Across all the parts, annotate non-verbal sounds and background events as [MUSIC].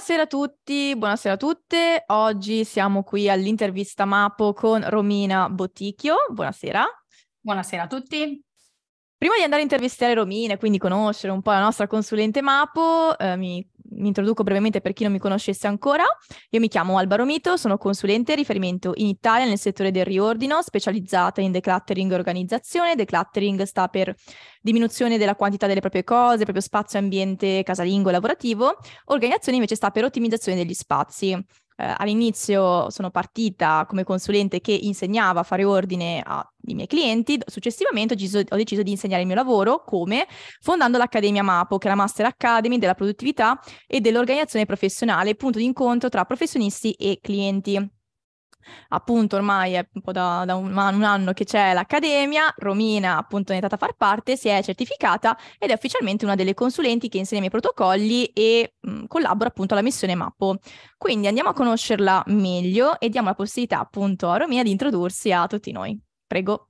Buonasera a tutti, buonasera a tutte. Oggi siamo qui all'intervista Mapo con Romina Botticchio. Buonasera. Buonasera a tutti. Prima di andare a intervistare Romina e quindi conoscere un po' la nostra consulente Mapo, eh, mi mi introduco brevemente per chi non mi conoscesse ancora. Io mi chiamo Alba Romito, sono consulente riferimento in Italia nel settore del riordino, specializzata in decluttering e organizzazione. Decluttering sta per diminuzione della quantità delle proprie cose, proprio spazio, ambiente, casalingo, lavorativo. Organizzazione invece sta per ottimizzazione degli spazi eh, all'inizio sono partita come consulente che insegnava a fare ordine ai miei clienti, successivamente ho deciso, ho deciso di insegnare il mio lavoro come fondando l'Accademia MAPO, che è la Master Academy della produttività e dell'organizzazione professionale, punto di incontro tra professionisti e clienti appunto ormai è un po' da, da un, un, anno che c'è l'Accademia, Romina appunto ne è stata a far parte, si è certificata ed è ufficialmente una delle consulenti che insegna i protocolli e mh, collabora appunto alla missione MAPO. Quindi andiamo a conoscerla meglio e diamo la possibilità appunto a Romina di introdursi a tutti noi. Prego.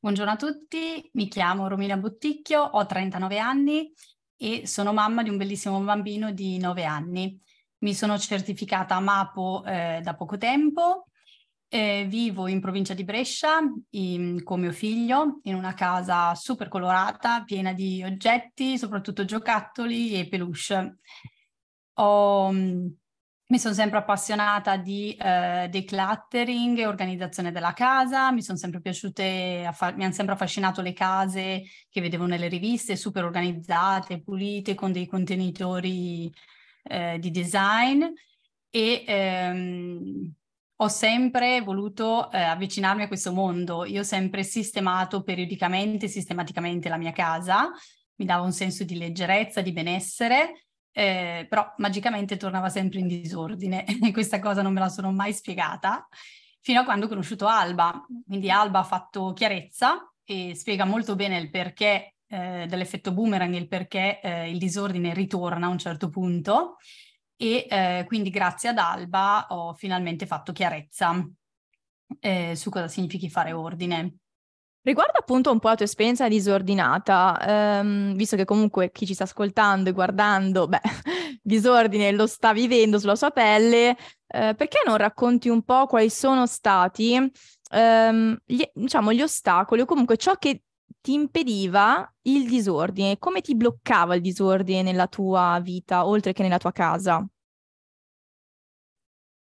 Buongiorno a tutti, mi chiamo Romina Botticchio, ho 39 anni e sono mamma di un bellissimo bambino di 9 anni. Mi sono certificata a MAPO eh, da poco tempo, eh, vivo in provincia di Brescia in, con mio figlio in una casa super colorata, piena di oggetti, soprattutto giocattoli e peluche. Ho, mm, mi sono sempre appassionata di eh, decluttering e organizzazione della casa, mi sono sempre piaciute, affa- mi hanno sempre affascinato le case che vedevo nelle riviste, super organizzate, pulite, con dei contenitori eh, di design e ehm, ho sempre voluto eh, avvicinarmi a questo mondo. Io ho sempre sistemato periodicamente, sistematicamente la mia casa, mi dava un senso di leggerezza, di benessere, eh, però magicamente tornava sempre in disordine. [LAUGHS] e Questa cosa non me la sono mai spiegata fino a quando ho conosciuto Alba. Quindi Alba ha fatto chiarezza e spiega molto bene il perché eh, dell'effetto boomerang il perché eh, il disordine ritorna a un certo punto e eh, quindi grazie ad Alba ho finalmente fatto chiarezza eh, su cosa significhi fare ordine. Riguardo appunto un po' la tua esperienza disordinata, ehm, visto che comunque chi ci sta ascoltando e guardando, beh, [LAUGHS] disordine lo sta vivendo sulla sua pelle, eh, perché non racconti un po' quali sono stati ehm, gli, diciamo, gli ostacoli o comunque ciò che ti impediva il disordine? Come ti bloccava il disordine nella tua vita, oltre che nella tua casa?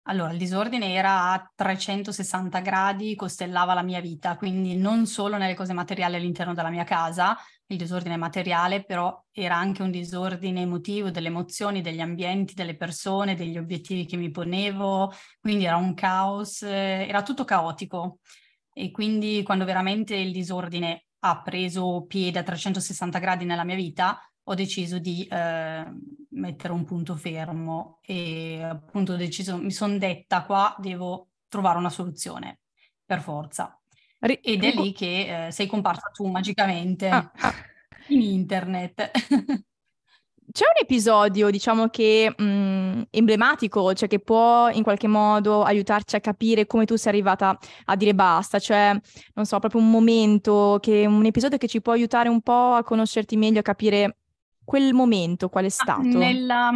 Allora, il disordine era a 360 gradi, costellava la mia vita, quindi non solo nelle cose materiali all'interno della mia casa, il disordine materiale, però era anche un disordine emotivo delle emozioni, degli ambienti, delle persone, degli obiettivi che mi ponevo, quindi era un caos, eh, era tutto caotico. E quindi quando veramente il disordine ha preso piede a 360 gradi nella mia vita, ho deciso di eh, mettere un punto fermo e appunto ho deciso, mi sono detta qua devo trovare una soluzione, per forza. Ri- Ed è lì che eh, sei comparsa tu magicamente ah. ah. in internet. [LAUGHS] C'è un episodio, diciamo che mh, emblematico, cioè che può in qualche modo aiutarci a capire come tu sei arrivata a dire basta, cioè non so, proprio un momento, che, un episodio che ci può aiutare un po' a conoscerti meglio, a capire quel momento, qual è ah, stato? Nella,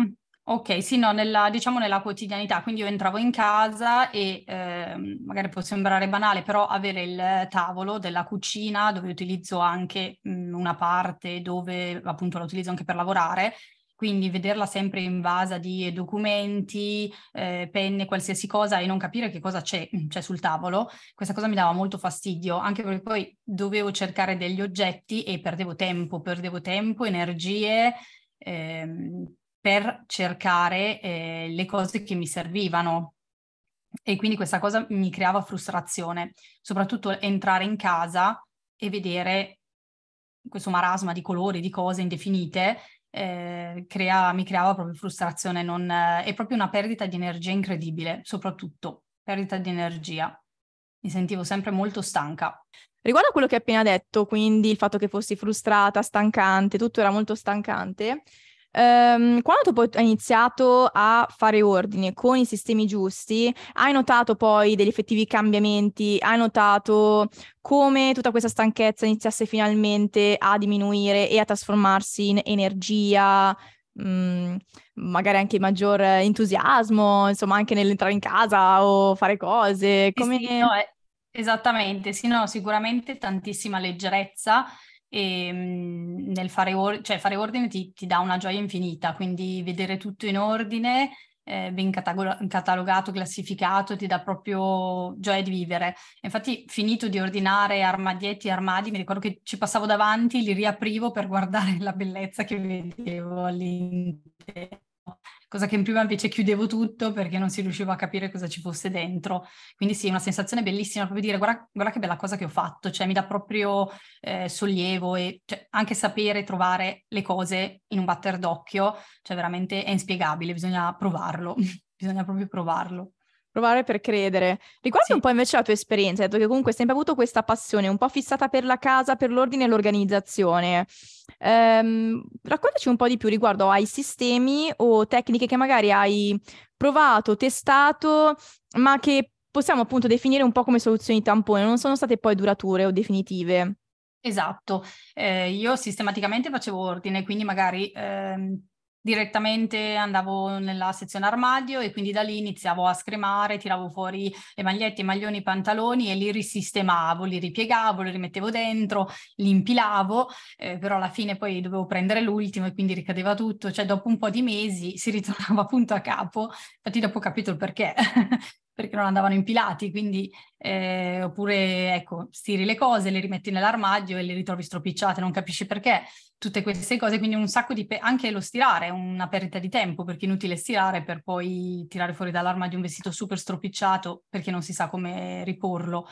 Ok, sì, no, nella, diciamo nella quotidianità, quindi io entravo in casa e eh, magari può sembrare banale, però avere il tavolo della cucina dove utilizzo anche mh, mhmm, una parte dove appunto la utilizzo anche per lavorare, quindi vederla sempre invasa di eh, documenti, eh, penne, qualsiasi cosa e non capire che cosa c'è, mhmm, c'è, sul tavolo, questa cosa mi dava molto fastidio, anche perché poi dovevo cercare degli oggetti e perdevo tempo, perdevo tempo, energie. Eh, per cercare eh, le cose che mi servivano. E quindi questa cosa mi creava frustrazione, soprattutto entrare in casa e vedere questo marasma di colori, di cose indefinite, eh, crea, mi creava proprio frustrazione, non, eh, è proprio una perdita di energia incredibile, soprattutto perdita di energia. Mi sentivo sempre molto stanca. Riguardo a quello che hai appena detto, quindi il fatto che fossi frustrata, stancante, tutto era molto stancante, Um, quando tu hai iniziato a fare ordine con i sistemi giusti, hai notato poi degli effettivi cambiamenti? Hai notato come tutta questa stanchezza iniziasse finalmente a diminuire e a trasformarsi in energia? Mm, magari anche maggior entusiasmo, insomma, anche nell'entrare in casa o fare cose. Come... Sì, sì, no, è... Esattamente, sì, no, sicuramente tantissima leggerezza e ehm, nel fare, or- cioè fare ordine ti, ti, dà una gioia infinita, quindi vedere tutto in ordine, eh, ben catalog- catalogato, classificato, ti dà proprio gioia di vivere. Infatti finito di ordinare armadietti e armadi, mi ricordo che ci passavo davanti, li riaprivo per guardare [LAUGHS] la bellezza che vedevo all'interno cosa che in prima invece chiudevo tutto perché non si riusciva a capire cosa ci fosse dentro. Quindi sì, è una sensazione bellissima proprio dire guarda, guarda che bella cosa che ho fatto, cioè mi dà proprio eh, sollievo e cioè, anche sapere trovare le cose in un batter d'occhio, cioè veramente è inspiegabile, bisogna provarlo, [LAUGHS] bisogna proprio provarlo. Provare per credere. Riguardo sì. un po' invece la tua esperienza, hai detto che comunque hai sempre avuto questa passione un po' fissata per la casa, per l'ordine e l'organizzazione. Ehm, raccontaci un po' di più riguardo ai sistemi o tecniche che magari hai provato, testato, ma che possiamo appunto definire un po' come soluzioni tampone, non sono state poi durature o definitive. Esatto, eh, io sistematicamente facevo ordine, quindi magari ehm, direttamente andavo nella sezione armadio e quindi da lì iniziavo a scremare, tiravo fuori le magliette, i maglioni, i pantaloni e li risistemavo, li ripiegavo, li rimettevo dentro, li impilavo, eh, però alla fine poi dovevo prendere l'ultimo e quindi ricadeva tutto, cioè dopo un po' di mesi si ritornava [LAUGHS] appunto a capo, infatti dopo ho capito il perché, perché non andavano impilati, quindi eh, oppure ecco, stiri le cose, le rimetti nell'armadio e le ritrovi stropicciate, non capisci perché, tutte queste cose, quindi un sacco di pe- anche lo stirare è una perdita di tempo, perché è inutile stirare per poi tirare fuori dall'armadio un vestito super stropicciato perché non si sa come riporlo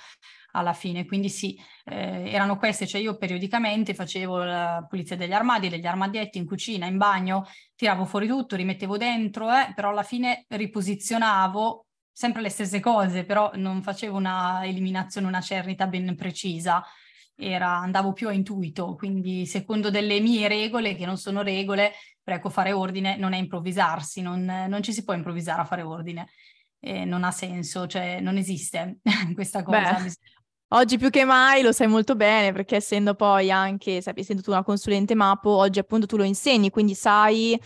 alla fine. Quindi sì, eh, erano queste, cioè io periodicamente facevo la pulizia degli armadi, degli armadietti in cucina, in bagno, tiravo fuori tutto, rimettevo dentro, eh, però alla fine riposizionavo sempre le stesse cose, però non facevo una eliminazione, una cernita ben precisa. Era, andavo più a intuito, quindi secondo delle mie regole, che non sono regole, però fare ordine non è improvvisarsi, non, non ci si può improvvisare a fare ordine, eh, non ha senso, cioè non esiste [LAUGHS] questa cosa. Beh, oggi più che mai lo sai molto bene, perché essendo poi anche, sai, essendo tu una consulente MAPO, oggi appunto tu lo insegni, quindi sai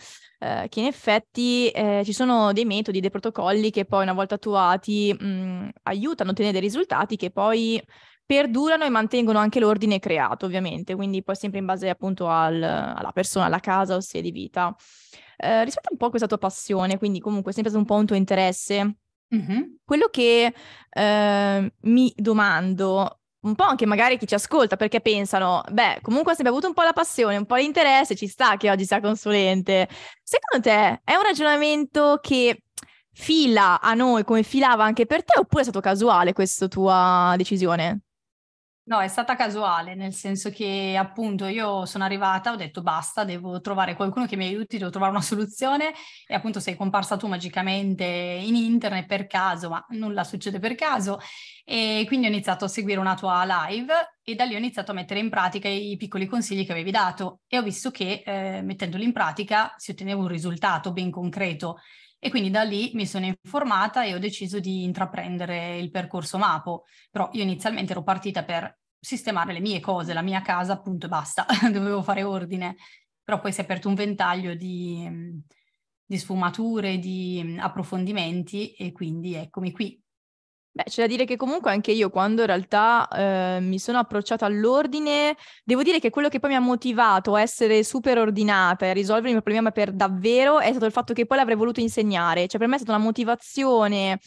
eh, che in effetti eh, ci sono dei metodi, dei protocolli che poi una volta attuati mh, aiutano a ottenere dei risultati che poi perdurano e mantengono anche l'ordine creato, ovviamente, quindi poi sempre in base appunto al, alla persona, alla casa o stile di vita. Eh, rispetto un po' a questa tua passione, quindi comunque sempre stato un po' un tuo interesse, mm-hmm. quello che eh, mi domando un po' anche magari chi ci ascolta perché pensano, beh, comunque ha sempre avuto un po' la passione, un po' l'interesse, ci sta che oggi sia consulente. Secondo te è un ragionamento che fila a noi come filava anche per te oppure è stato casuale questa tua decisione? No, è stata casuale, nel senso che appunto io sono arrivata, ho detto basta, devo trovare qualcuno che mi aiuti, devo trovare una soluzione e appunto sei comparsa tu magicamente in internet per caso, ma nulla succede per caso e quindi ho iniziato a seguire una tua live e da lì ho iniziato a mettere in pratica i piccoli consigli che avevi dato e ho visto che eh, mettendoli in pratica si otteneva un risultato ben concreto e quindi da lì mi sono informata e ho deciso di intraprendere il percorso MAPO. Però io inizialmente ero partita per sistemare le mie cose, la mia casa, appunto, e basta, [LAUGHS] dovevo fare ordine. Però poi si è aperto un ventaglio di, di sfumature, di approfondimenti e quindi eccomi qui Beh, c'è da dire che comunque anche io quando in realtà eh, mi sono approcciata all'ordine, devo dire che quello che poi mi ha motivato a essere super ordinata e a risolvere il mio problema per davvero è stato il fatto che poi l'avrei voluto insegnare. Cioè per me è stata una motivazione,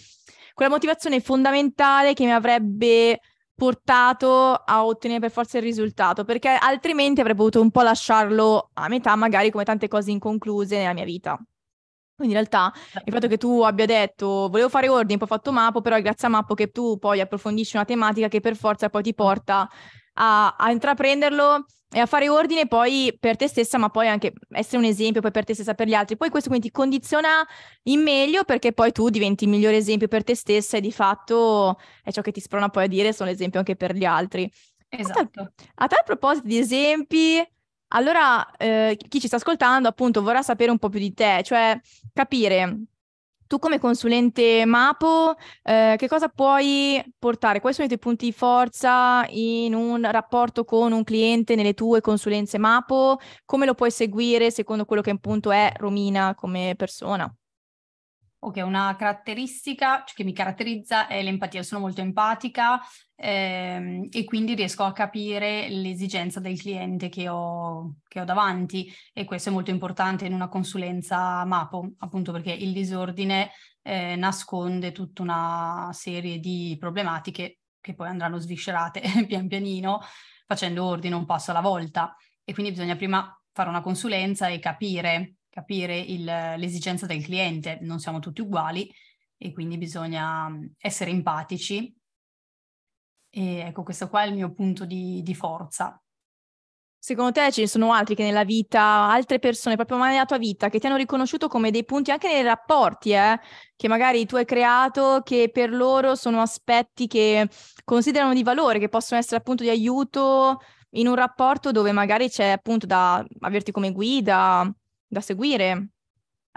quella motivazione fondamentale che mi avrebbe portato a ottenere per forza il risultato, perché altrimenti avrei potuto un po' lasciarlo a metà, magari come tante cose inconcluse nella mia vita. Quindi in realtà il fatto che tu abbia detto volevo fare ordine, poi ho fatto Mappo, però è grazie a Mappo che tu poi approfondisci una tematica che per forza poi ti porta a, a intraprenderlo e a fare ordine poi per te stessa, ma poi anche essere un esempio poi per te stessa, per gli altri. Poi questo quindi ti condiziona in meglio perché poi tu diventi il migliore esempio per te stessa e di fatto è ciò che ti sprona poi a dire sono l'esempio anche per gli altri. Esatto. A tal, esatto. a tal proposito di esempi, allora, eh, chi ci sta ascoltando, appunto, vorrà sapere un po' più di te, cioè capire tu come consulente MAPO, eh, che cosa puoi portare? Quali sono i tuoi punti di forza in un rapporto con un cliente nelle tue consulenze MAPO? Come lo puoi seguire secondo quello che appunto è Romina come persona? Ok, una caratteristica cioè, che mi caratterizza è l'empatia. Sono molto empatica, ehm, e quindi riesco a capire l'esigenza del cliente che ho, che ho, davanti e questo è molto importante in una consulenza MAPO, appunto perché il disordine eh, nasconde tutta una serie di problematiche che poi andranno sviscerate [LAUGHS] pian pianino facendo ordine un passo alla volta e quindi bisogna prima fare una consulenza e capire, capire il, l'esigenza del cliente, non siamo tutti uguali e quindi bisogna essere empatici e ecco, questo qua è il mio punto di, di forza. Secondo te ce ne sono altri che nella vita, altre persone proprio ma nella tua vita, che ti hanno riconosciuto come dei punti anche nei rapporti, eh? che magari tu hai creato, che per loro sono aspetti che considerano di valore, che possono essere appunto di aiuto in un rapporto dove magari c'è appunto da averti come guida, da seguire.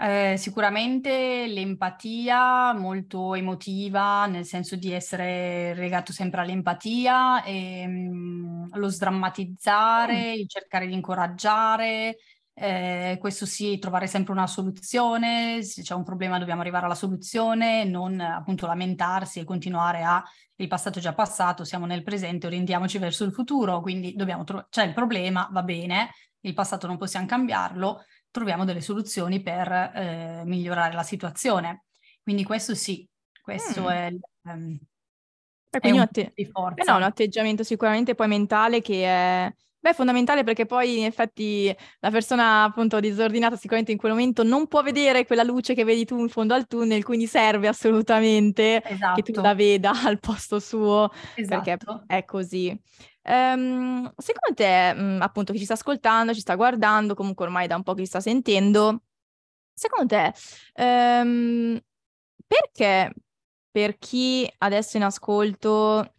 Eh, sicuramente l'empatia molto emotiva, nel senso di essere legato sempre all'empatia, e, ehm, mh, lo sdrammatizzare, mm. il cercare di incoraggiare, eh, questo sì, trovare sempre una soluzione, se c'è un problema dobbiamo arrivare alla soluzione, non appunto lamentarsi e continuare a il passato è già passato, siamo nel presente, orientiamoci verso il futuro, quindi dobbiamo trovare, c'è il problema, va bene, il passato non possiamo cambiarlo, troviamo delle soluzioni per eh, migliorare la situazione. Quindi questo sì, questo mm. è, um, è un, atte- eh no, un atteggiamento sicuramente poi mentale che è... Beh, fondamentale perché poi in effetti la persona appunto disordinata sicuramente in quel momento non può vedere quella luce che vedi tu in fondo al tunnel, quindi serve assolutamente esatto. che tu esatto. la veda [LAUGHS] al posto suo esatto. perché è così. Ehm, secondo te, mh, mm, appunto, chi ci sta ascoltando, ci sta guardando, comunque ormai da un po' che ci sta sentendo, secondo te, ehm, perché per chi adesso in ascolto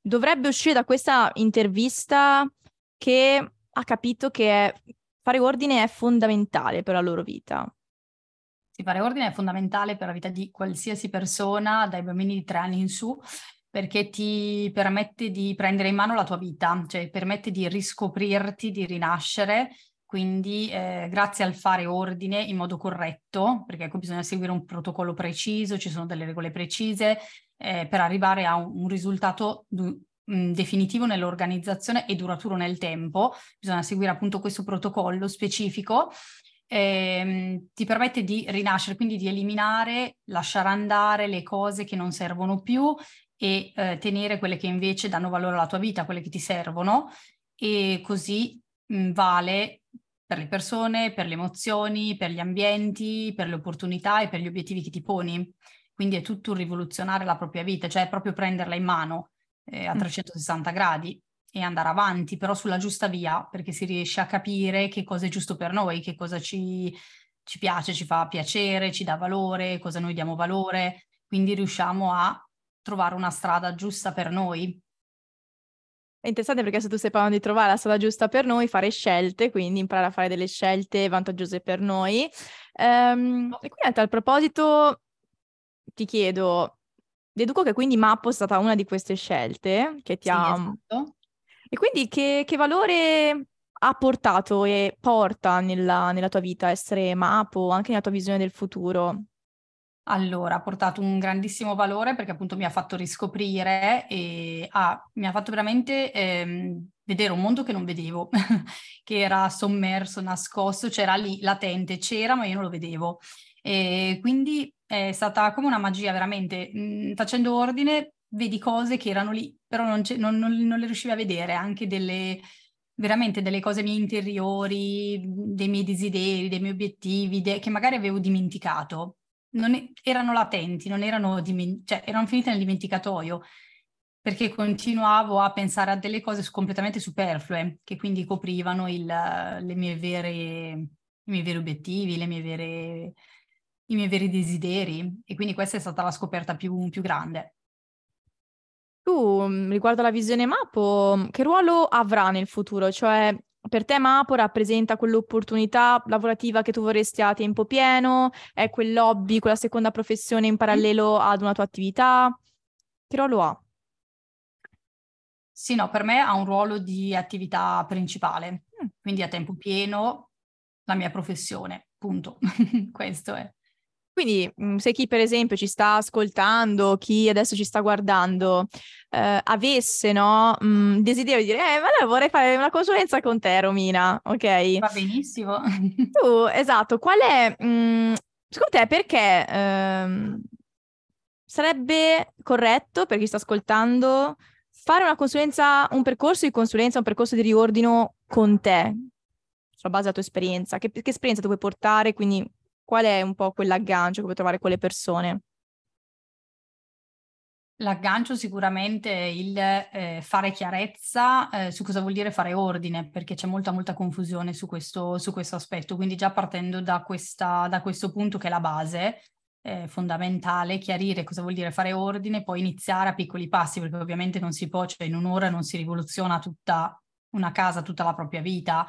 dovrebbe uscire da questa intervista che ha capito che fare ordine è fondamentale per la loro vita? Sì, fare ordine è fondamentale per la vita di qualsiasi persona, dai bambini di tre anni in su, perché ti permette di prendere in mano la tua vita, cioè permette di riscoprirti, di rinascere. Quindi eh, grazie al fare ordine in modo corretto, perché ecco, bisogna seguire un protocollo preciso, ci sono delle regole precise eh, per arrivare a un, un risultato du- mm, definitivo nell'organizzazione e duraturo nel tempo. Bisogna seguire appunto questo protocollo specifico. Ehm, ti permette di rinascere, quindi di eliminare, lasciare andare le cose che non servono più e eh, tenere quelle che invece danno valore alla tua vita, quelle che ti servono e così mh, vale per le persone, per le emozioni, per gli ambienti, per le opportunità e per gli obiettivi che ti poni. Quindi è tutto un rivoluzionare la propria vita, cioè proprio prenderla in mano eh, a 360 mm. gradi e andare avanti, però sulla giusta via, perché si riesce a capire che cosa è giusto per noi, che cosa ci, ci piace, ci fa piacere, ci dà valore, cosa noi diamo valore. Quindi riusciamo a trovare una strada giusta per noi. È interessante perché se tu stai parlando di trovare la strada giusta per noi, fare scelte, quindi imparare a fare delle scelte vantaggiose per noi. Ehm, e quindi a tal proposito ti chiedo, deduco che quindi Mappo è stata una di queste scelte che ti sì, ha... Esatto. E quindi che, che, valore ha portato e porta nella, nella tua vita essere Mappo, anche nella tua visione del futuro? Allora, ha portato un grandissimo valore perché appunto mi ha fatto riscoprire e ha, mi ha fatto veramente ehm, vedere un mondo che non vedevo, [LAUGHS] che era sommerso, nascosto, c'era lì latente, c'era ma io non lo vedevo. E quindi è stata come una magia veramente, mh, mhmm, facendo ordine vedi cose che erano lì, però non, non, non, non le riuscivi a vedere, anche delle, veramente delle cose mie interiori, dei miei desideri, dei miei obiettivi, de- che magari avevo dimenticato non erano latenti, non erano, diment- cioè, erano finite nel dimenticatoio perché continuavo a pensare a delle cose completamente superflue che quindi coprivano il, mie vere, i miei veri obiettivi, mie vere, i miei veri desideri e quindi questa è stata la scoperta più, più grande. Tu, mm, riguardo alla visione Mapo, mm, che ruolo avrà nel futuro? Cioè, per te MAPO rappresenta quell'opportunità lavorativa che tu vorresti a tempo pieno? È quel hobby, quella seconda professione in parallelo ad una tua attività? Che ruolo ha? Sì, no, per me ha un ruolo di attività principale, mm. quindi a tempo pieno la mia professione, punto. [LAUGHS] Questo è. Quindi mhmm, se chi per esempio ci sta ascoltando, chi adesso ci sta guardando, eh, avesse no, mh, mhmm, desiderio di dire, eh, ma allora vorrei fare una consulenza con te Romina, ok? Va benissimo. tu, esatto, qual è, mh, mhmm, secondo te perché ehm, sarebbe corretto per chi sta ascoltando fare una consulenza, un percorso di consulenza, un percorso di riordino con te? Sulla base della tua esperienza, che, che esperienza tu puoi portare, quindi qual è un po' quell'aggancio che puoi trovare con le persone? L'aggancio sicuramente è il eh, fare chiarezza eh, su cosa vuol dire fare ordine, perché c'è molta molta confusione su questo, su questo aspetto. Quindi già partendo da, questa, da, questo punto che è la base eh, fondamentale, chiarire cosa vuol dire fare ordine, poi iniziare a piccoli passi, perché ovviamente non si può, cioè in un'ora non si rivoluziona tutta una casa, tutta la propria vita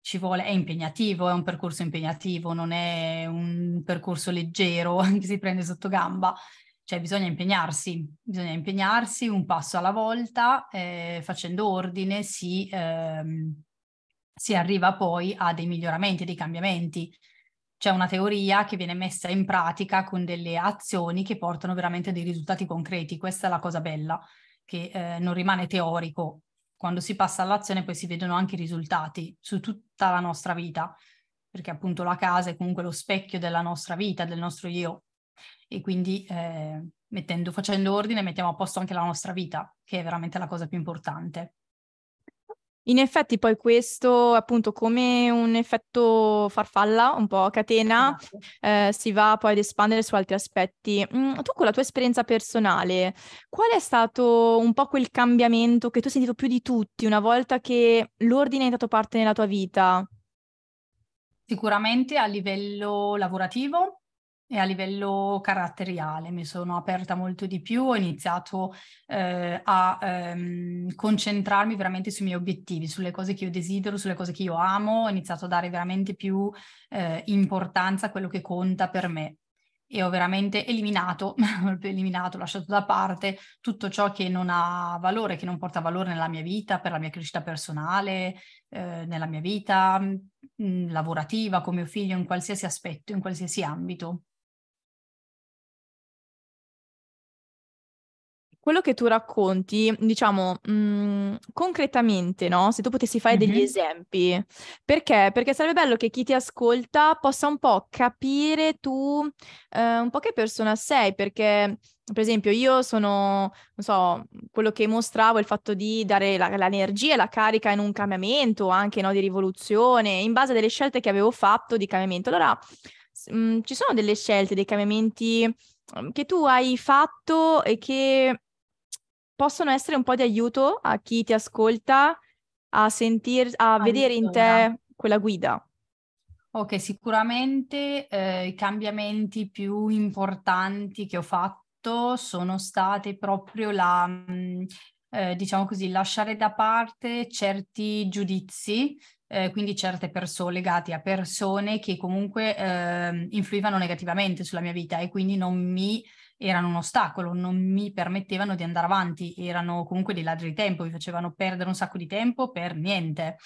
ci vuole, è impegnativo, è un percorso impegnativo, non è un percorso leggero [LAUGHS] che si prende sotto gamba, cioè bisogna impegnarsi, bisogna impegnarsi un passo alla volta, eh, facendo ordine si, ehm, si, arriva poi a dei miglioramenti, dei cambiamenti. C'è una teoria che viene messa in pratica con delle azioni che portano veramente a dei risultati concreti, questa è la cosa bella, che eh, non rimane teorico, quando si passa all'azione poi si vedono anche i risultati su tutta la nostra vita, perché appunto la casa è comunque lo specchio della nostra vita, del nostro io. E quindi eh, mettendo, facendo ordine mettiamo a posto anche la nostra vita, che è veramente la cosa più importante. In effetti poi questo appunto come un effetto farfalla, un po' catena, esatto. eh, si va poi ad espandere su altri aspetti. Mm, tu con la tua esperienza personale, qual è stato un po' quel cambiamento che tu hai sentito più di tutti una volta che l'ordine è stato parte nella tua vita? Sicuramente a livello lavorativo, e a livello caratteriale mi sono aperta molto di più, ho iniziato eh, a ehm, concentrarmi veramente sui miei obiettivi, sulle cose che io desidero, sulle cose che io amo, ho iniziato a dare veramente più eh, importanza a quello che conta per me e ho veramente eliminato, [LAUGHS] eliminato, lasciato da parte tutto ciò che non ha valore, che non porta valore nella mia vita, per la mia crescita personale, eh, nella mia vita mh, mm, lavorativa, come figlio, in qualsiasi aspetto, in qualsiasi ambito. quello che tu racconti, diciamo, mh, mm, concretamente, no? Se tu potessi fare mm-hmm. degli esempi, perché? Perché sarebbe bello che chi ti ascolta possa un po' capire tu eh, un po' che persona sei, perché per esempio io sono, non so, quello che mostravo, il fatto di dare la, l'energia e la carica in un cambiamento, anche no, di rivoluzione, in base alle scelte che avevo fatto di cambiamento. Allora, mh, mm, ci sono delle scelte, dei cambiamenti mm, che tu hai fatto e che possono essere un po' di aiuto a chi ti ascolta a, sentir, a ah, vedere in te quella guida. Ok, sicuramente eh, i cambiamenti più importanti che ho fatto sono state proprio la, mh, mm, eh, diciamo così, lasciare da parte certi giudizi, eh, quindi certe persone legate a persone che comunque ehm, influivano negativamente sulla mia vita e quindi non mi erano un ostacolo, non mi permettevano di andare avanti, erano comunque dei ladri di tempo, mi facevano perdere un sacco di tempo per niente.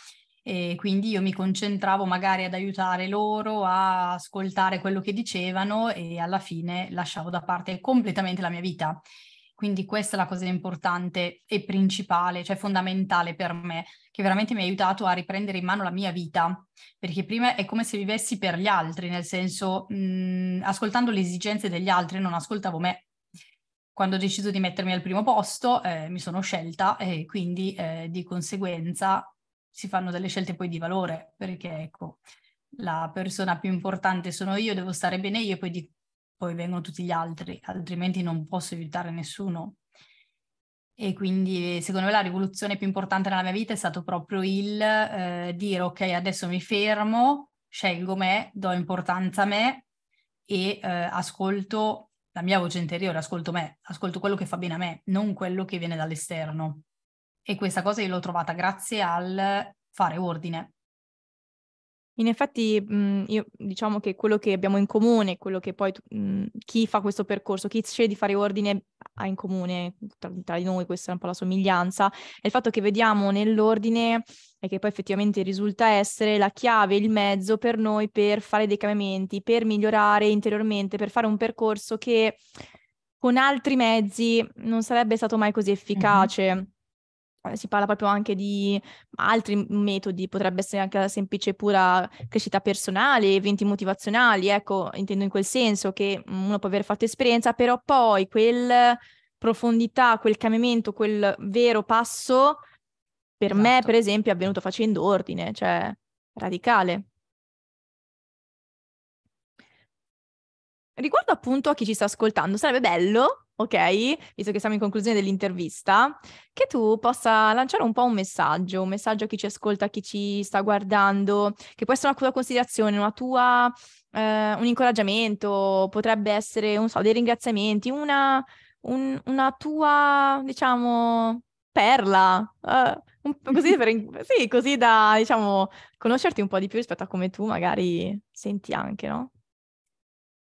E quindi io mi concentravo magari ad aiutare loro a ascoltare quello che dicevano e alla fine lasciavo da parte completamente la mia vita. Quindi questa è la cosa importante e principale, cioè fondamentale per me, che veramente mi ha aiutato a riprendere in mano la mia vita, perché prima è come se vivessi per gli altri, nel senso mh, mhmm, ascoltando le esigenze degli altri non ascoltavo me. Quando ho deciso di mettermi al primo posto eh, mi sono scelta e quindi eh, di conseguenza si fanno delle scelte poi di valore, perché ecco, la persona più importante sono io, devo stare bene io e poi di poi vengono tutti gli altri, altrimenti non posso aiutare nessuno. E quindi secondo me la rivoluzione più importante nella mia vita è stato proprio il eh, dire ok, adesso mi fermo, scelgo me, do importanza a me e eh, ascolto la mia voce interiore, ascolto me, ascolto quello che fa bene a me, non quello che viene dall'esterno. E questa cosa io l'ho trovata grazie al fare ordine, in effetti, mh, mhmm, io, diciamo che quello che abbiamo in comune, quello che poi mh, mhmm, chi fa questo percorso, chi sceglie di fare ordine ha in comune tra, tra, di noi, questa è un po' la somiglianza, è il fatto che vediamo nell'ordine e che poi effettivamente risulta essere la chiave, il mezzo per noi per fare dei cambiamenti, per migliorare interiormente, per fare un percorso che con altri mezzi non sarebbe stato mai così efficace. Mm-hmm cioè, si parla proprio anche di altri metodi, potrebbe essere anche la semplice e pura crescita personale, eventi motivazionali, ecco, intendo in quel senso che mhmm, uno può aver fatto esperienza, però poi quel profondità, quel cambiamento, quel vero passo, per esatto. me per esempio è avvenuto facendo ordine, cioè radicale. Riguardo appunto a chi ci sta ascoltando, sarebbe bello, ok, visto che siamo in conclusione dell'intervista, che tu possa lanciare un po' un messaggio, un messaggio a chi ci ascolta, a chi ci sta guardando, che può essere una tua considerazione, una tua, eh, un incoraggiamento, potrebbe essere, non so, dei ringraziamenti, una, un, una tua, diciamo, perla, uh, così, [LAUGHS] per, sì, così da, diciamo, conoscerti un po' di più rispetto a come tu magari senti anche, no?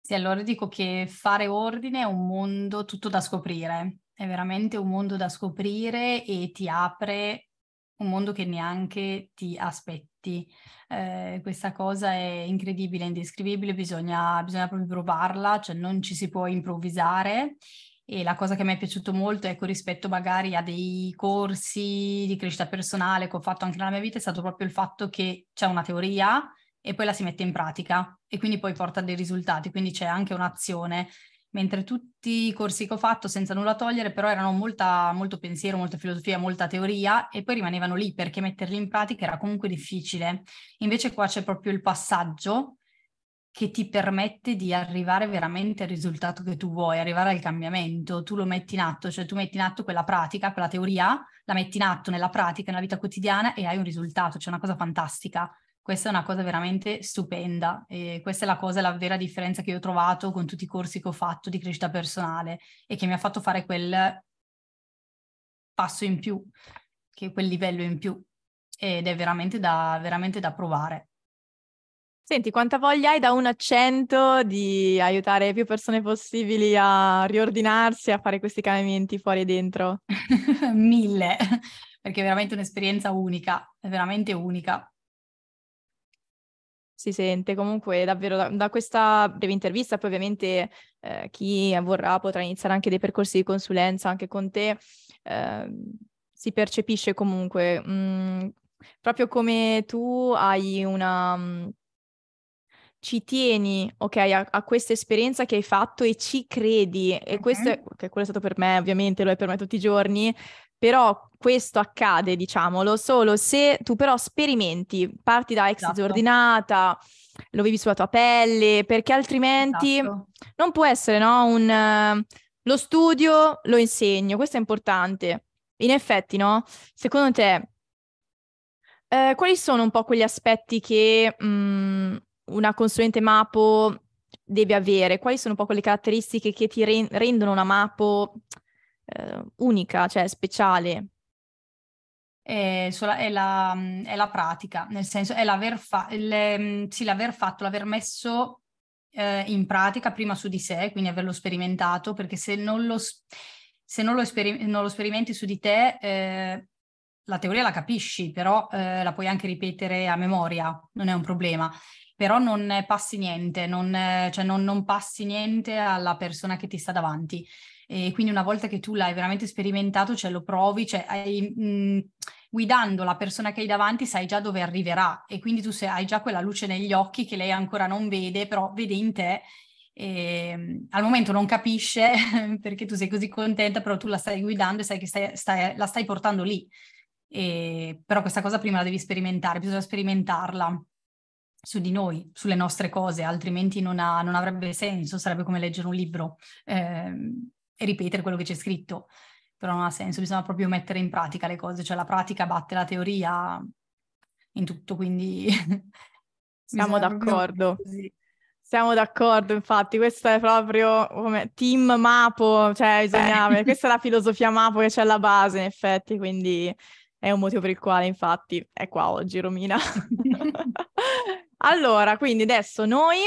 Sì, allora dico che fare ordine è un mondo tutto da scoprire, è veramente un mondo da scoprire e ti apre un mondo che neanche ti aspetti. Eh, questa cosa è incredibile, indescrivibile, bisogna, bisogna proprio provarla, cioè non ci si può improvvisare e la cosa che mi è piaciuto molto, ecco, rispetto magari a dei corsi di crescita personale che ho fatto anche nella mia vita, è stato proprio il fatto che c'è una teoria, e poi la si mette in pratica e quindi poi porta dei risultati, quindi c'è anche un'azione. Mentre tutti i corsi che ho fatto, senza nulla togliere, però erano molta, molto pensiero, molta filosofia, molta teoria e poi rimanevano lì perché metterli in pratica era comunque difficile. Invece qua c'è proprio il passaggio che ti permette di arrivare veramente al risultato che tu vuoi, arrivare al cambiamento. Tu lo metti in atto, cioè tu metti in atto quella pratica, quella teoria, la metti in atto nella pratica, nella vita quotidiana e hai un risultato, c'è cioè una cosa fantastica. Questa è una cosa veramente stupenda e questa è la cosa, la vera differenza che io ho trovato con tutti i corsi che ho fatto di crescita personale e che mi ha fatto fare quel passo in più, che quel livello in più ed è veramente da, veramente da provare. Senti, quanta voglia hai da un accento di aiutare più persone possibili a riordinarsi, a fare questi cambiamenti fuori e dentro? [LAUGHS] Mille, perché è veramente un'esperienza unica, è veramente unica si sente comunque davvero da, da questa breve intervista, poi ovviamente eh, chi vorrà potrà iniziare anche dei percorsi di consulenza anche con te, eh, si percepisce comunque mh, mm, proprio come tu hai una... Mh, mm, ci tieni, ok, a, a, questa esperienza che hai fatto e ci credi. E questo, è, che quello è stato per me, ovviamente, lo è per me tutti i giorni, però questo accade, diciamolo, solo se tu però sperimenti, parti da ex esatto. disordinata, lo vivi sulla tua pelle, perché altrimenti esatto. non può essere, no? Un, uh, lo studio, lo insegno, questo è importante. In effetti, no? Secondo te, eh, quali sono un po' quegli aspetti che mh, mm, una consulente MAPO deve avere? Quali sono un po' quelle caratteristiche che ti re- rendono una MAPO eh, unica, cioè speciale? È, sola, è, la, è, la, pratica, nel senso è l'aver, fa, il, ehm, sì, l'aver fatto, l'aver messo eh, in pratica prima su di sé, quindi averlo sperimentato, perché se non lo, se non lo, esperi, non lo sperimenti su di te, eh, la teoria la capisci, però eh, la puoi anche ripetere a memoria, non è un problema. Però non passi niente, non, cioè non, non passi niente alla persona che ti sta davanti. E quindi una volta che tu l'hai veramente sperimentato, cioè lo provi, cioè hai, mh, guidando la persona che hai davanti sai già dove arriverà e quindi tu hai già quella luce negli occhi che lei ancora non vede, però vede in te. E, ehm, al momento non capisce [LAUGHS] perché tu sei così contenta, però tu la stai guidando e sai che stai, stai, la stai portando lì. E, però questa cosa prima la devi sperimentare, bisogna sperimentarla su di noi, sulle nostre cose, altrimenti non, ha, non avrebbe senso, sarebbe come leggere un libro. Eh, ripetere quello che c'è scritto, però non ha senso, bisogna proprio mettere in pratica le cose, cioè la pratica batte la teoria in tutto, quindi... [LAUGHS] Siamo d'accordo. Siamo d'accordo, infatti, questo è proprio come team Mapo, cioè bisogna, eh. questa è la filosofia Mapo che c'è alla base, in effetti, quindi è un motivo per il quale, infatti, è qua oggi Romina. [LAUGHS] [LAUGHS] allora, quindi adesso noi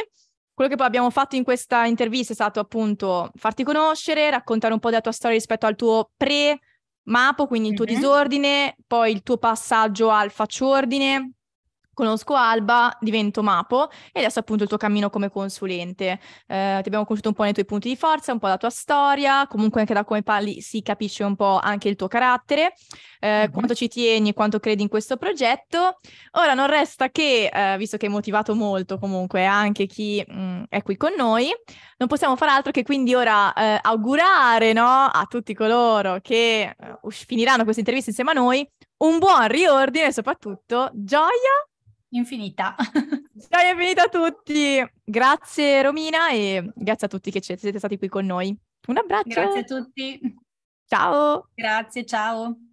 quello che poi abbiamo fatto in questa intervista è stato appunto farti conoscere, raccontare un po' della tua storia rispetto al tuo pre-mapo, quindi il tuo mm-hmm. disordine, poi il tuo passaggio al faccio ordine, conosco Alba, divento Mapo e adesso appunto il tuo cammino come consulente. Eh, ti abbiamo conosciuto un po' nei tuoi punti di forza, un po' la tua storia, comunque anche da come parli si capisce un po' anche il tuo carattere, eh, mm-hmm. quanto ci tieni quanto credi in questo progetto. Ora non resta che, eh, visto che hai motivato molto comunque anche chi mh, mm, è qui con noi, non possiamo far altro che quindi ora eh, augurare no, a tutti coloro che eh, finiranno questa intervista insieme a noi un buon riordine e soprattutto gioia infinita. Storia [LAUGHS] infinita a tutti. Grazie Romina e grazie a tutti che siete stati qui con noi. Un abbraccio. Grazie a tutti. Ciao. Grazie, ciao.